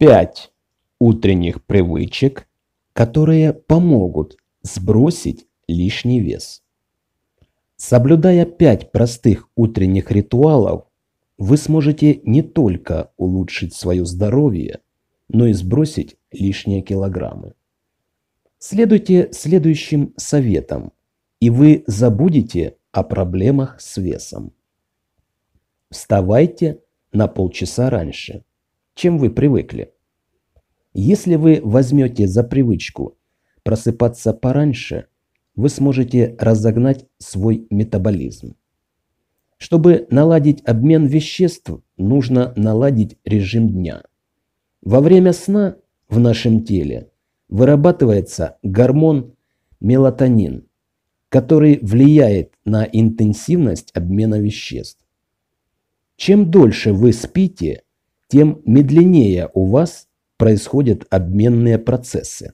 Пять утренних привычек, которые помогут сбросить лишний вес. Соблюдая пять простых утренних ритуалов, вы сможете не только улучшить свое здоровье, но и сбросить лишние килограммы. Следуйте следующим советам, и вы забудете о проблемах с весом. Вставайте на полчаса раньше чем вы привыкли. Если вы возьмете за привычку просыпаться пораньше, вы сможете разогнать свой метаболизм. Чтобы наладить обмен веществ, нужно наладить режим дня. Во время сна в нашем теле вырабатывается гормон мелатонин, который влияет на интенсивность обмена веществ. Чем дольше вы спите, тем медленнее у вас происходят обменные процессы.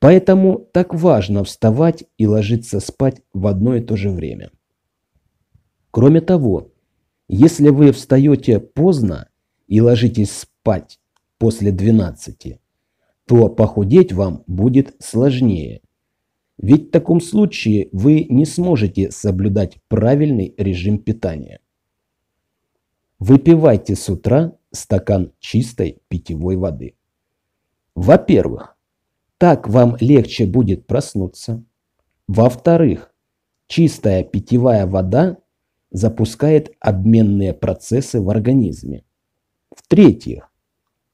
Поэтому так важно вставать и ложиться спать в одно и то же время. Кроме того, если вы встаете поздно и ложитесь спать после 12, то похудеть вам будет сложнее. Ведь в таком случае вы не сможете соблюдать правильный режим питания. Выпивайте с утра стакан чистой питьевой воды. Во-первых, так вам легче будет проснуться. Во-вторых, чистая питьевая вода запускает обменные процессы в организме. В-третьих,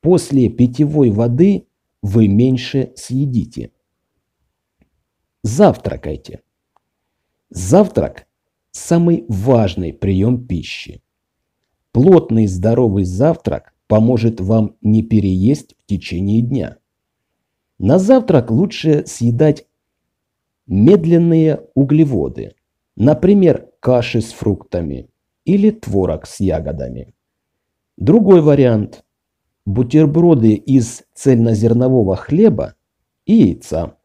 после питьевой воды вы меньше съедите. Завтракайте. Завтрак – самый важный прием пищи. Плотный здоровый завтрак поможет вам не переесть в течение дня. На завтрак лучше съедать медленные углеводы, например, каши с фруктами или творог с ягодами. Другой вариант – бутерброды из цельнозернового хлеба и яйца.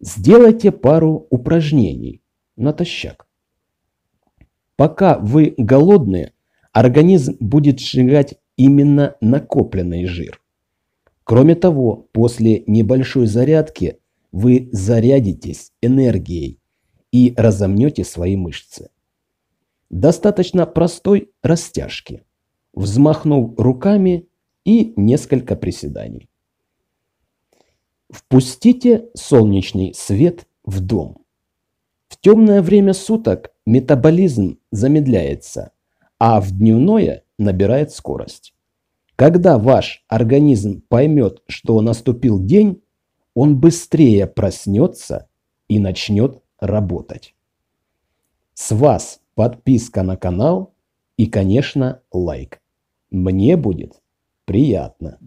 Сделайте пару упражнений натощак. Пока вы голодные, организм будет сжигать именно накопленный жир. Кроме того, после небольшой зарядки вы зарядитесь энергией и разомнете свои мышцы. Достаточно простой растяжки, взмахнув руками и несколько приседаний. Впустите солнечный свет в дом. В темное время суток метаболизм замедляется, а в дневное набирает скорость. Когда ваш организм поймет, что наступил день, он быстрее проснется и начнет работать. С вас подписка на канал и, конечно, лайк. Мне будет приятно.